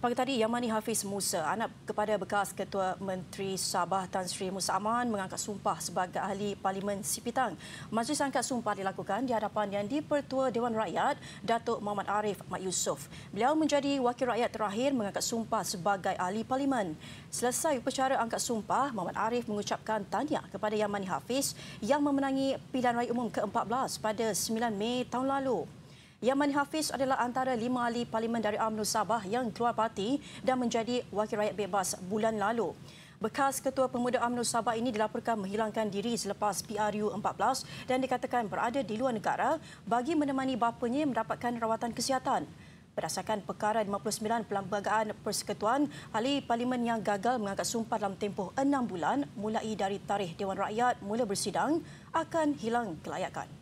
Pagi tadi, Yamani Hafiz Musa, anak kepada bekas Ketua Menteri Sabah Tan Sri Musa Aman mengangkat sumpah sebagai ahli Parlimen Sipitang. Majlis angkat sumpah dilakukan di hadapan yang dipertua Dewan Rakyat, Datuk Muhammad Arif Mat Yusof. Beliau menjadi wakil rakyat terakhir mengangkat sumpah sebagai ahli Parlimen. Selesai upacara angkat sumpah, Muhammad Arif mengucapkan tanya kepada Yamani Hafiz yang memenangi pilihan raya umum ke-14 pada 9 Mei tahun lalu. Yaman Hafiz adalah antara lima ahli Parlimen dari UMNO Sabah yang keluar parti dan menjadi wakil rakyat bebas bulan lalu. Bekas Ketua Pemuda UMNO Sabah ini dilaporkan menghilangkan diri selepas PRU 14 dan dikatakan berada di luar negara bagi menemani bapanya mendapatkan rawatan kesihatan. Berdasarkan Perkara 59 Pelambagaan Persekutuan, ahli Parlimen yang gagal mengangkat sumpah dalam tempoh enam bulan mulai dari tarikh Dewan Rakyat mula bersidang akan hilang kelayakan.